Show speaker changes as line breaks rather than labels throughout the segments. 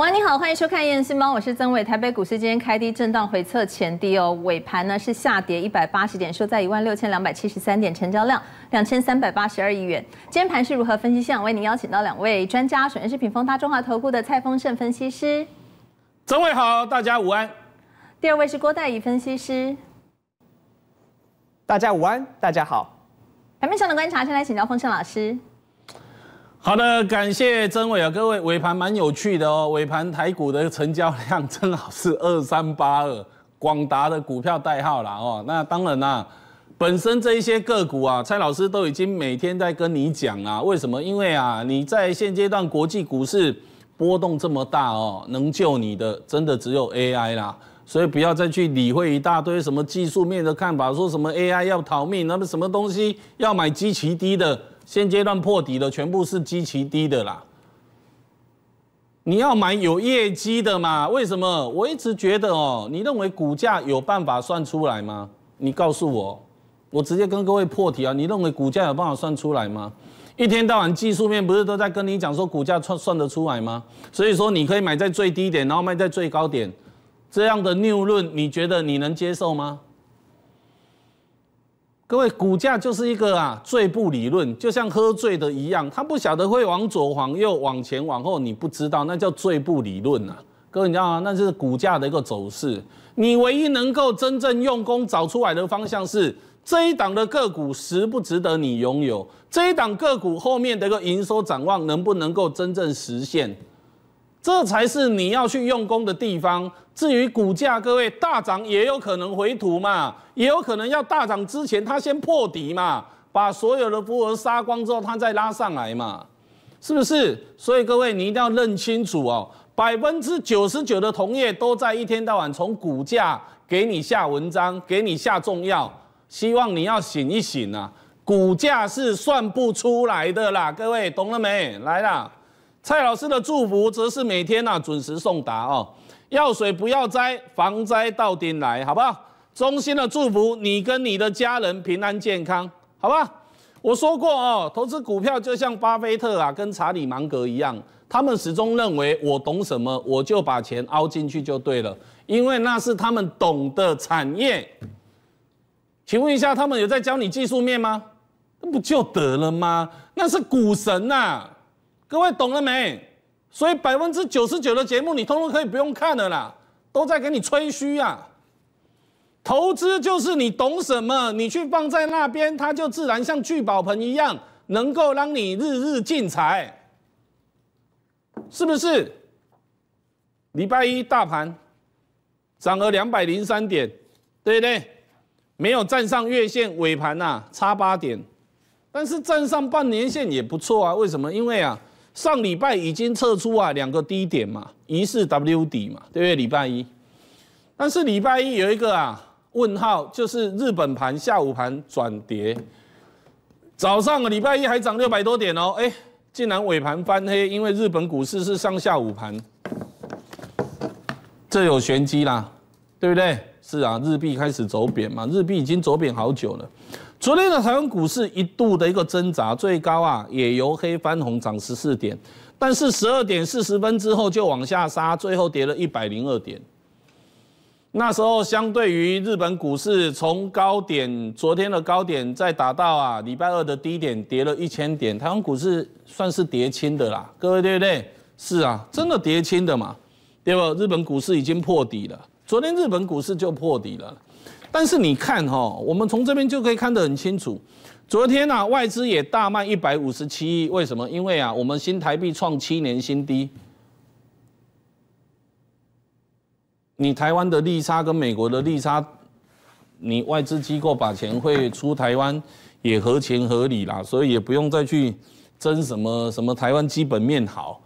哇，你好，欢迎收看《燕新猫》，我是曾伟。台北股市今天开低震荡回测前低哦，尾盘呢是下跌一百八十点，收在一万六千两百七十三点，成交量两千三百八十二亿元。今天盘是如何分析？想为您邀请到两位专家，首先是品峰大中华投顾的蔡丰盛分析师，
曾伟好，大家午
安。第二位是郭黛仪分析师，大家午安，大家好。盘面上的观察，先来请教丰盛老师。
好的，感谢曾伟啊，各位尾盘蛮有趣的哦，尾盘台股的成交量正好是二三八二，广达的股票代号啦哦。那当然啦，本身这一些个股啊，蔡老师都已经每天在跟你讲啊，为什么？因为啊，你在现阶段国际股市波动这么大哦，能救你的真的只有 AI 啦，所以不要再去理会一大堆什么技术面的看法，说什么 AI 要逃命，那么什么东西要买基其低的。现阶段破底的全部是极其低的啦，你要买有业绩的嘛？为什么？我一直觉得哦，你认为股价有办法算出来吗？你告诉我，我直接跟各位破题啊！你认为股价有办法算出来吗？一天到晚技术面不是都在跟你讲说股价算算得出来吗？所以说你可以买在最低点，然后卖在最高点，这样的谬论，你觉得你能接受吗？各位，股价就是一个啊，醉步理论，就像喝醉的一样，他不晓得会往左、往右、往前、往后，你不知道，那叫醉步理论啊。各位，你知道吗？那就是股价的一个走势。你唯一能够真正用功找出来的方向是，这一档的个股值不值得你拥有？这一档个股后面的一个营收展望能不能够真正实现？这才是你要去用功的地方。至于股价，各位大涨也有可能回吐嘛，也有可能要大涨之前它先破底嘛，把所有的富儿杀光之后它再拉上来嘛，是不是？所以各位你一定要认清楚哦，百分之九十九的同业都在一天到晚从股价给你下文章，给你下重要，希望你要醒一醒啊，股价是算不出来的啦，各位懂了没？来啦！蔡老师的祝福则是每天呐准时送达哦，要水不要灾，防灾到顶来，好不好？衷心的祝福你跟你的家人平安健康，好吧？我说过哦，投资股票就像巴菲特啊跟查理芒格一样，他们始终认为我懂什么，我就把钱凹进去就对了，因为那是他们懂的产业。请问一下，他们有在教你技术面吗？那不就得了吗？那是股神呐！各位懂了没？所以百分之九十九的节目你通通可以不用看了啦，都在给你吹嘘啊。投资就是你懂什么，你去放在那边，它就自然像聚宝盆一样，能够让你日日进财。是不是？礼拜一大盘涨了两百零三点，对不对？没有站上月线尾盘呐，差八点，但是站上半年线也不错啊。为什么？因为啊。上礼拜已经测出啊两个低点嘛，一是 W 底嘛，对不对？礼拜一，但是礼拜一有一个啊问号，就是日本盘下午盘转跌，早上礼拜一还涨六百多点哦，哎，竟然尾盘翻黑，因为日本股市是上下午盘，这有玄机啦，对不对？是啊，日币开始走贬嘛，日币已经走贬好久了。昨天的台湾股市一度的一个挣扎，最高啊也由黑翻红涨十四点，但是十二点四十分之后就往下杀，最后跌了一百零二点。那时候相对于日本股市，从高点昨天的高点再打到啊礼拜二的低点，跌了一千点。台湾股市算是跌轻的啦，各位对不对？是啊，真的跌轻的嘛？对吧？日本股市已经破底了，昨天日本股市就破底了。但是你看哈，我们从这边就可以看得很清楚。昨天呢，外资也大卖一百五十七亿。为什么？因为啊，我们新台币创七年新低，你台湾的利差跟美国的利差，你外资机构把钱汇出台湾，也合情合理啦。所以也不用再去争什么什么台湾基本面好。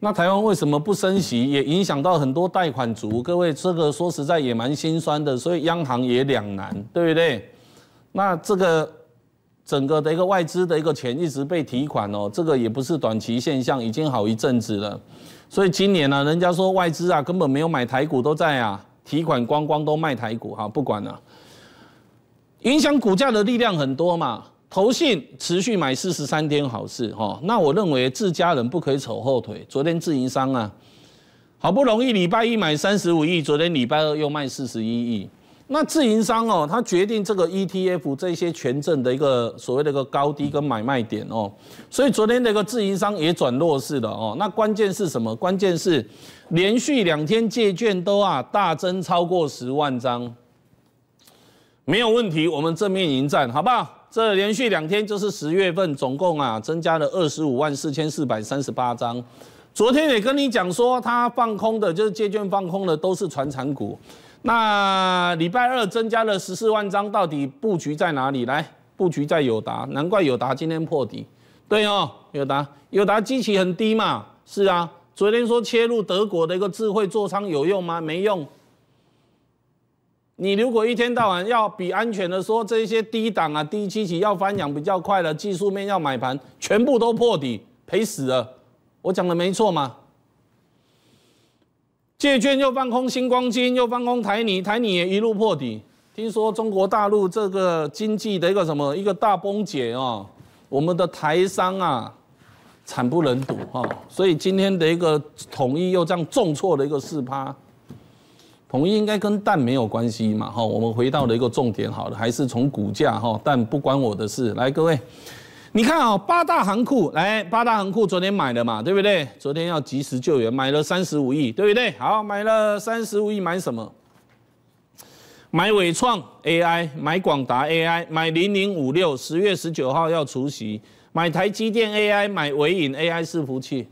那台湾为什么不升息，也影响到很多贷款族。各位，这个说实在也蛮心酸的，所以央行也两难，对不对？那这个整个的一个外资的一个钱一直被提款哦，这个也不是短期现象，已经好一阵子了。所以今年呢，人家说外资啊根本没有买台股，都在啊提款光光都卖台股哈，不管了，影响股价的力量很多嘛。投信持续买四十三天好事哦，那我认为自家人不可以扯后腿。昨天自营商啊，好不容易礼拜一买三十五亿，昨天礼拜二又卖四十一亿。那自营商哦，他决定这个 ETF 这些权证的一个所谓的一个高低跟买卖点哦，所以昨天那个自营商也转弱势了哦。那关键是什么？关键是连续两天借券都啊大增超过十万张，没有问题，我们正面迎战，好不好？这连续两天就是十月份，总共啊增加了二十五万四千四百三十八张。昨天也跟你讲说，它放空的就是借券放空的，都是传产股。那礼拜二增加了十四万张，到底布局在哪里？来，布局在友达，难怪友达今天破底。对哦，友达，友达基期很低嘛。是啊，昨天说切入德国的一个智慧座舱有用吗？没用。你如果一天到晚要比安全的说，这些低档啊、低七级要翻扬比较快的，技术面要买盘，全部都破底赔死了。我讲的没错吗？借券又放空，星光金又放空，台泥台泥也一路破底。听说中国大陆这个经济的一个什么一个大崩解啊，我们的台商啊惨不忍睹啊。所以今天的一个统一又这样重挫的一个四趴。统一应该跟蛋没有关系嘛？哈，我们回到了一个重点，好了，还是从股价哈，但不关我的事。来，各位，你看啊，八大行库来，八大行库昨天买了嘛，对不对？昨天要及时救援，买了三十五亿，对不对？好，买了三十五亿买什么？买伟创 AI，买广达 AI，买零零五六，十月十九号要除息，买台积电 AI，买伟影 AI 伺服器，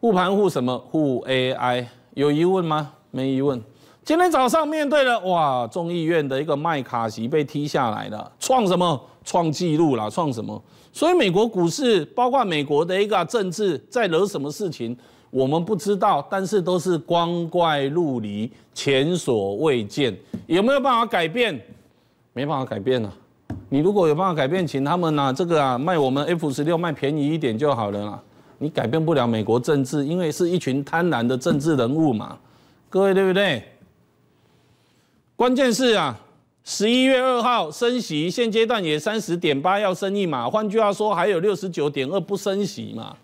护盘护什么？护 AI，有疑问吗？没疑问。今天早上面对了哇，众议院的一个麦卡锡被踢下来了，创什么创纪录啦，创什么？所以美国股市包括美国的一个政治在惹什么事情，我们不知道。但是都是光怪陆离、前所未见。有没有办法改变？没办法改变啊！你如果有办法改变，请他们啊，这个啊卖我们 F 十六卖便宜一点就好了啦。你改变不了美国政治，因为是一群贪婪的政治人物嘛。各位对不对？关键是啊，十一月二号升息，现阶段也三十点八要升一码。换句话说，还有六十九点二不升息嘛？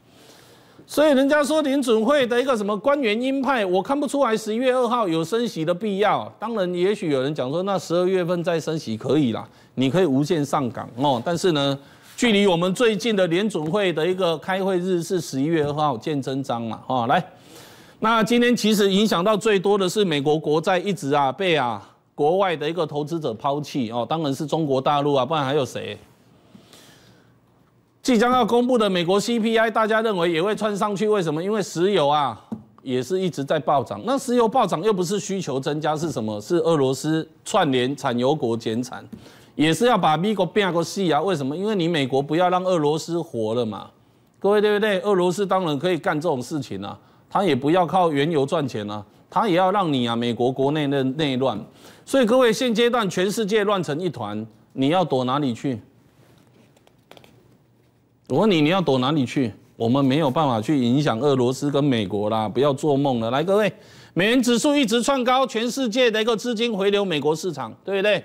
所以人家说联准会的一个什么官员鹰派，我看不出来十一月二号有升息的必要。当然，也许有人讲说，那十二月份再升息可以啦，你可以无限上岗哦。但是呢，距离我们最近的联准会的一个开会日是十一月二号，见真章嘛。哦，来。那今天其实影响到最多的是美国国债，一直啊被啊国外的一个投资者抛弃哦，当然是中国大陆啊，不然还有谁？即将要公布的美国 CPI，大家认为也会窜上去？为什么？因为石油啊也是一直在暴涨。那石油暴涨又不是需求增加，是什么？是俄罗斯串联产油国减产，也是要把美国变个细啊？为什么？因为你美国不要让俄罗斯活了嘛，各位对不对？俄罗斯当然可以干这种事情啊。他也不要靠原油赚钱了，他也要让你啊美国国内的内乱，所以各位现阶段全世界乱成一团，你要躲哪里去？我问你，你要躲哪里去？我们没有办法去影响俄罗斯跟美国啦，不要做梦了。来，各位，美元指数一直创高，全世界的一个资金回流美国市场，对不对？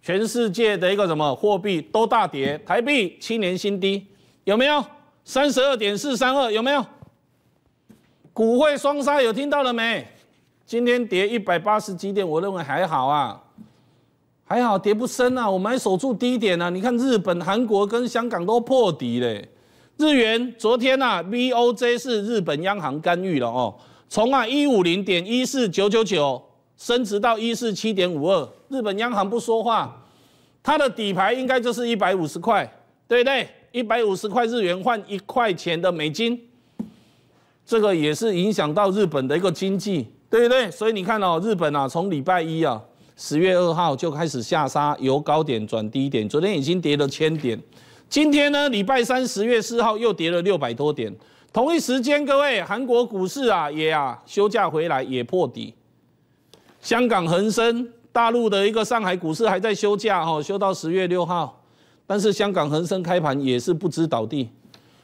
全世界的一个什么货币都大跌，台币七年新低，有没有？三十二点四三二，有没有？股汇双杀，有听到了没？今天跌一百八十几点，我认为还好啊，还好跌不深啊，我们守住低点呢。你看日本、韩国跟香港都破底嘞。日元昨天呐，V O J 是日本央行干预了哦，从啊一五零点一四九九九升值到一四七点五二。日本央行不说话，它的底牌应该就是一百五十块，对不对？一百五十块日元换一块钱的美金。这个也是影响到日本的一个经济，对不对？所以你看哦，日本啊，从礼拜一啊，十月二号就开始下杀，由高点转低点，昨天已经跌了千点，今天呢，礼拜三十月四号又跌了六百多点。同一时间，各位，韩国股市啊也啊休假回来也破底，香港恒生，大陆的一个上海股市还在休假哦，休到十月六号，但是香港恒生开盘也是不知倒地。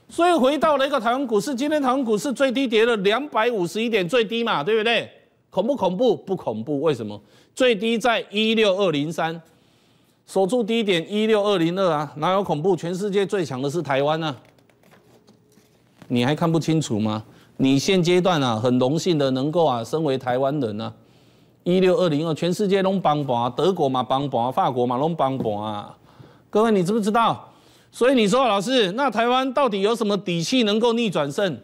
所以回到了一个台湾股市，今天台湾股市最低跌了两百五十一点，最低嘛，对不对？恐不恐怖？不恐怖，为什么？最低在一六二零三，守住低点一六二零二啊，哪有恐怖？全世界最强的是台湾啊！你还看不清楚吗？你现阶段啊，很荣幸的能够啊，身为台湾人啊，一六二零二，全世界拢帮盘啊，德国嘛帮盘啊，法国嘛拢帮盘啊，各位你知不知道？所以你说，老师，那台湾到底有什么底气能够逆转胜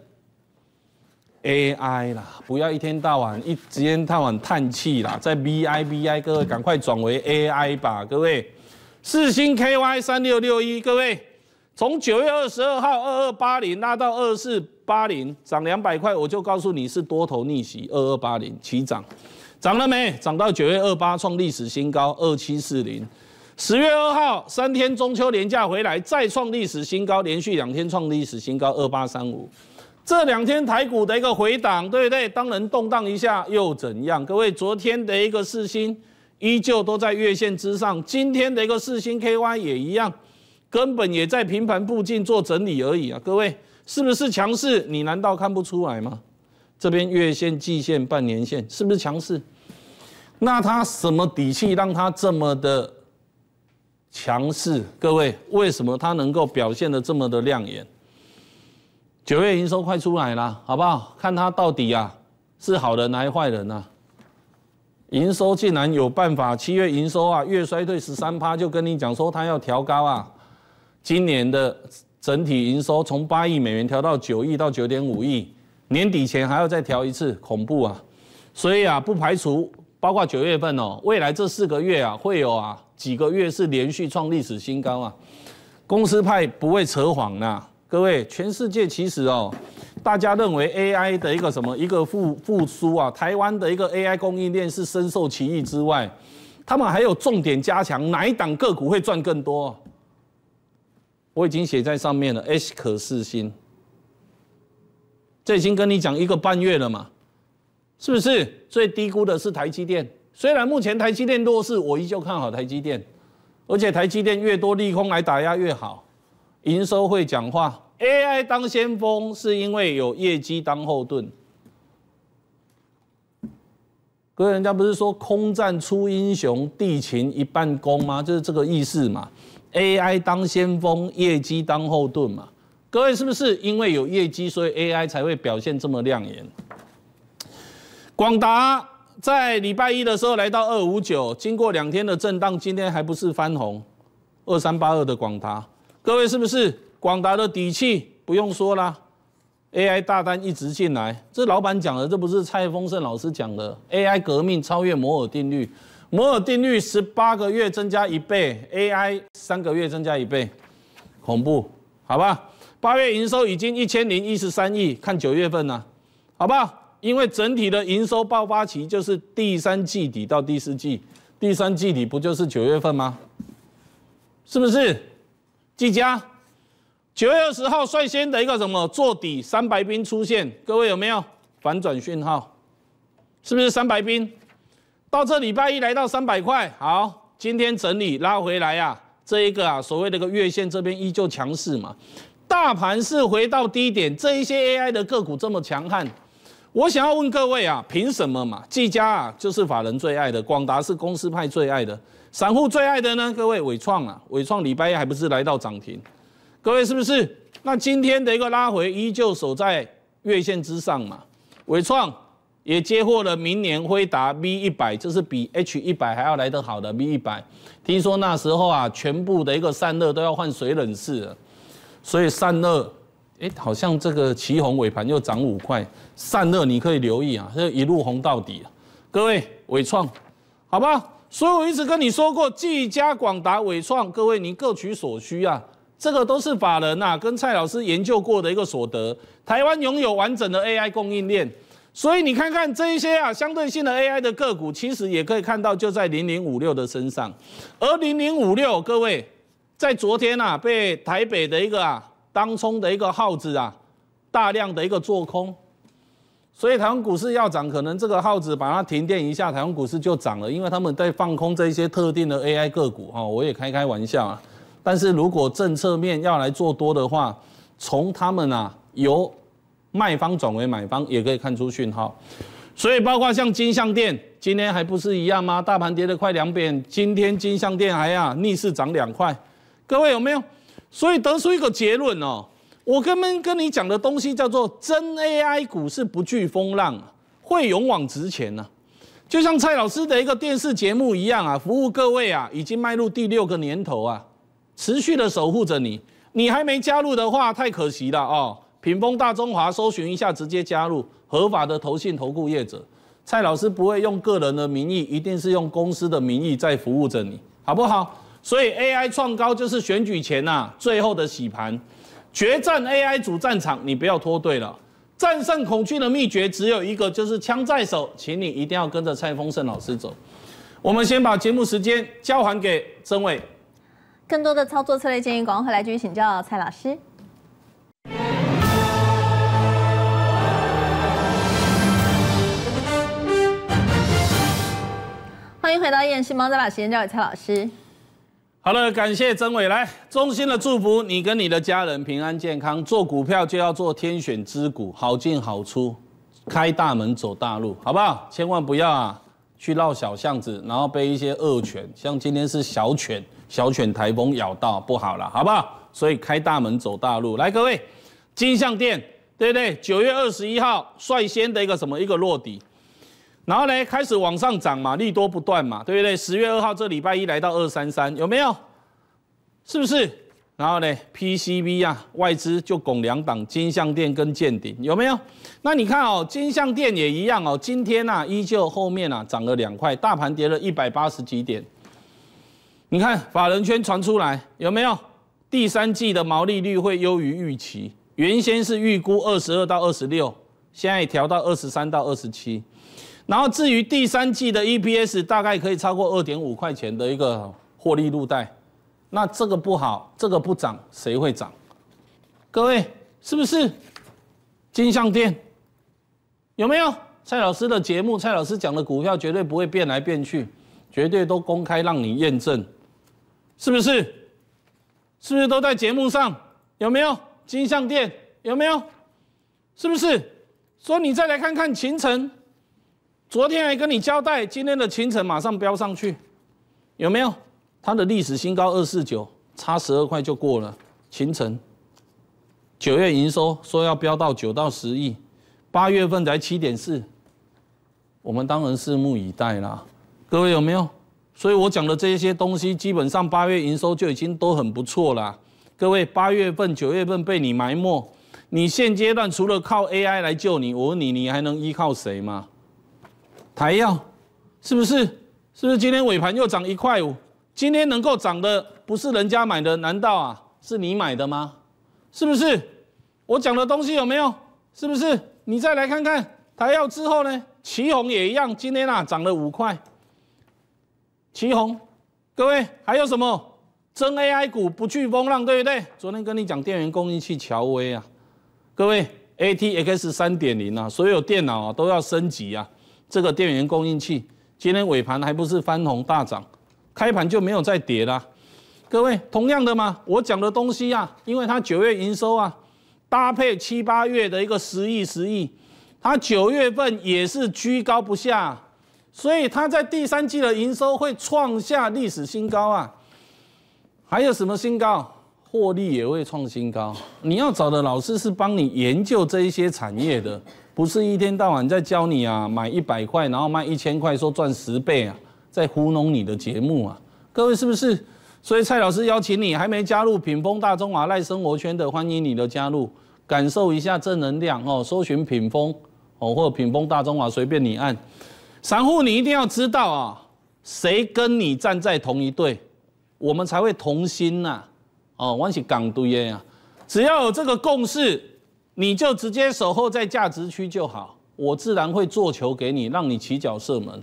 ？AI 啦，不要一天到晚一，直天到晚叹气啦，在 BIBI，各位赶快转为 AI 吧，各位。四星 KY 三六六一，各位，从九月二十二号二二八零拉到二四八零，涨两百块，我就告诉你是多头逆袭，二二八零起涨，涨了没？涨到九月二八创历史新高二七四零。十月二号，三天中秋连假回来，再创历史新高，连续两天创历史新高，二八三五。这两天台股的一个回档，对不对？当然动荡一下又怎样？各位，昨天的一个四星依旧都在月线之上，今天的一个四星 K Y 也一样，根本也在平盘附近做整理而已啊！各位，是不是强势？你难道看不出来吗？这边月线、季线、半年线，是不是强势？那他什么底气让他这么的？强势，各位，为什么它能够表现的这么的亮眼？九月营收快出来了，好不好？看它到底啊是好人还是坏人啊？营收竟然有办法，七月营收啊月衰退十三趴，就跟你讲说它要调高啊。今年的整体营收从八亿美元调到九亿到九点五亿，年底前还要再调一次，恐怖啊！所以啊，不排除包括九月份哦，未来这四个月啊会有啊。几个月是连续创历史新高啊！公司派不会扯谎呐，各位，全世界其实哦，大家认为 AI 的一个什么一个复复苏啊，台湾的一个 AI 供应链是深受其益之外，他们还有重点加强哪一档个股会赚更多？我已经写在上面了，S 可视新，这已经跟你讲一个半月了嘛，是不是？最低估的是台积电。虽然目前台积电弱势，我依旧看好台积电。而且台积电越多利空来打压越好，营收会讲话。AI 当先锋是因为有业绩当后盾。各位，人家不是说空战出英雄，地勤一半功吗？就是这个意思嘛。AI 当先锋，业绩当后盾嘛。各位是不是因为有业绩，所以 AI 才会表现这么亮眼？广达。在礼拜一的时候来到二五九，经过两天的震荡，今天还不是翻红，二三八二的广达，各位是不是广达的底气不用说了，AI 大单一直进来，这老板讲的，这不是蔡丰盛老师讲的，AI 革命超越摩尔定律，摩尔定律十八个月增加一倍，AI 三个月增加一倍，恐怖，好吧，八月营收已经一千零一十三亿，看九月份呐，好不好？因为整体的营收爆发期就是第三季底到第四季，第三季底不就是九月份吗？是不是？季佳，九月二十号率先的一个什么做底三百兵出现，各位有没有反转讯号？是不是三百兵？到这礼拜一来到三百块，好，今天整理拉回来呀，这一个啊所谓的个月线这边依旧强势嘛，大盘是回到低点，这一些 AI 的个股这么强悍。我想要问各位啊，凭什么嘛？技嘉啊，就是法人最爱的；广达是公司派最爱的；散户最爱的呢？各位伟创啊，伟创礼拜一还不是来到涨停？各位是不是？那今天的一个拉回，依旧守在月线之上嘛？伟创也接获了明年辉达 V 一百，就是比 H 一百还要来得好的 V 一百。听说那时候啊，全部的一个散热都要换水冷式，了，所以散热。哎，好像这个旗红尾盘又涨五块，散热你可以留意啊，这一路红到底各位伟创，好吧，所以我一直跟你说过，技嘉、广达、伟创，各位你各取所需啊，这个都是法人呐，跟蔡老师研究过的一个所得。台湾拥有完整的 AI 供应链，所以你看看这一些啊，相对性的 AI 的个股，其实也可以看到就在零零五六的身上，而零零五六各位在昨天呐被台北的一个啊。当冲的一个耗子啊，大量的一个做空，所以台湾股市要涨，可能这个耗子把它停电一下，台湾股市就涨了，因为他们在放空这一些特定的 AI 个股啊，我也开开玩笑啊。但是如果政策面要来做多的话，从他们啊由卖方转为买方，也可以看出讯号。所以包括像金像店今天还不是一样吗？大盘跌了快两点，今天金像店还啊逆势涨两块，各位有没有？所以得出一个结论哦，我跟们跟你讲的东西叫做真 AI 股是不惧风浪，会勇往直前呢，就像蔡老师的一个电视节目一样啊，服务各位啊，已经迈入第六个年头啊，持续的守护着你。你还没加入的话，太可惜了哦。屏风大中华搜寻一下，直接加入合法的投信投顾业者，蔡老师不会用个人的名义，一定是用公司的名义在服务着你，好不好？所以 AI 创高就是选举前呐最后的洗盘，决战 AI 主战场，你不要脱队了。战胜恐惧的秘诀只有一个，就是枪在手，请你一定要跟着蔡丰盛老师走。我们先把节目时间交还给曾伟。
更多的操作策略建议，广回来继续请教蔡老师。欢迎回到《夜市猫再把时间交给蔡老师。
好了，感谢曾伟来，衷心的祝福你跟你的家人平安健康。做股票就要做天选之股，好进好出，开大门走大路，好不好？千万不要啊，去绕小巷子，然后被一些恶犬，像今天是小犬小犬台风咬到，不好了，好不好？所以开大门走大路，来各位，金象店，对不对？九月二十一号率先的一个什么一个落地。然后呢，开始往上涨嘛，力多不断嘛，对不对？十月二号这礼拜一来到二三三，有没有？是不是？然后呢，PCB 啊，外资就拱两档，金项店跟见顶，有没有？那你看哦，金项店也一样哦，今天啊，依旧后面啊涨了两块，大盘跌了一百八十几点。你看法人圈传出来有没有？第三季的毛利率会优于预期，原先是预估二十二到二十六，现在调到二十三到二十七。然后至于第三季的 EPS 大概可以超过二点五块钱的一个获利路带，那这个不好，这个不涨谁会涨？各位是不是？金项店有没有？蔡老师的节目，蔡老师讲的股票绝对不会变来变去，绝对都公开让你验证，是不是？是不是都在节目上？有没有金项店？有没有？是不是？说你再来看看秦城。昨天还跟你交代，今天的清晨马上飙上去，有没有？它的历史新高二四九，差十二块就过了。清晨九月营收说要飙到九到十亿，八月份才七点四，我们当然拭目以待啦。各位有没有？所以我讲的这些东西，基本上八月营收就已经都很不错啦。各位八月份、九月份被你埋没，你现阶段除了靠 AI 来救你，我问你，你还能依靠谁吗？台药是不是？是不是今天尾盘又涨一块五？今天能够涨的不是人家买的，难道啊是你买的吗？是不是？我讲的东西有没有？是不是？你再来看看台药之后呢？旗宏也一样，今天啊涨了五块。旗宏，各位还有什么？真 AI 股不惧风浪，对不对？昨天跟你讲电源供应器乔威啊，各位 ATX 三点零啊，所有电脑啊都要升级啊。这个电源供应器今天尾盘还不是翻红大涨，开盘就没有再跌啦。各位，同样的嘛，我讲的东西啊，因为它九月营收啊，搭配七八月的一个十亿十亿，它九月份也是居高不下，所以它在第三季的营收会创下历史新高啊。还有什么新高？获利也会创新高。你要找的老师是帮你研究这一些产业的。不是一天到晚在教你啊，买一百块然后卖一千块，说赚十倍啊，在糊弄你的节目啊，各位是不是？所以蔡老师邀请你还没加入品峰大中华赖生活圈的，欢迎你的加入，感受一下正能量哦。搜寻品峰哦，或品峰大中华，随便你按。散户你一定要知道啊，谁跟你站在同一队，我们才会同心呐。哦，我是港耶啊，只要有这个共识。你就直接守候在价值区就好，我自然会做球给你，让你起脚射门。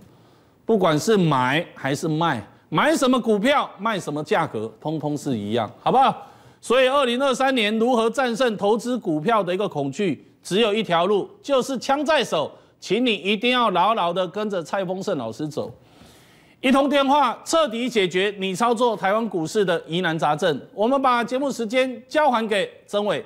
不管是买还是卖，买什么股票，卖什么价格，通通是一样，好不好？所以，二零二三年如何战胜投资股票的一个恐惧，只有一条路，就是枪在手，请你一定要牢牢的跟着蔡峰盛老师走。一通电话，彻底解决你操作台湾股市的疑难杂症。我们把节目时间交还给曾伟。